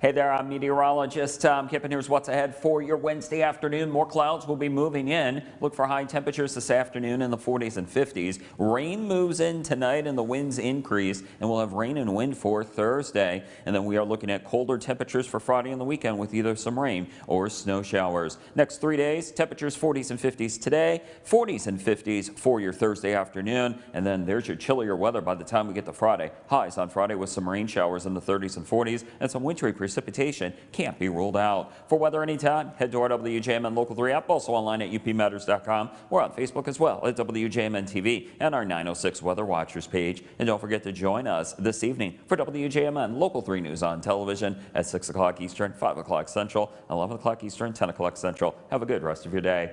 Hey there, I'm meteorologist Tom Kipp, here's what's ahead for your Wednesday afternoon. More clouds will be moving in. Look for high temperatures this afternoon in the 40s and 50s. Rain moves in tonight, and the winds increase, and we'll have rain and wind for Thursday. And then we are looking at colder temperatures for Friday and the weekend with either some rain or snow showers. Next three days, temperatures 40s and 50s today, 40s and 50s for your Thursday afternoon. And then there's your chillier weather by the time we get to Friday. Highs on Friday with some rain showers in the 30s and 40s, and some wintry precipitation can't be ruled out. For weather anytime, head to our WJMN Local 3 app, also online at upmatters.com. We're on Facebook as well at WJMN TV and our 906 Weather Watchers page. And don't forget to join us this evening for WJMN Local 3 News on television at 6 o'clock Eastern, 5 o'clock Central, 11 o'clock Eastern, 10 o'clock Central. Have a good rest of your day.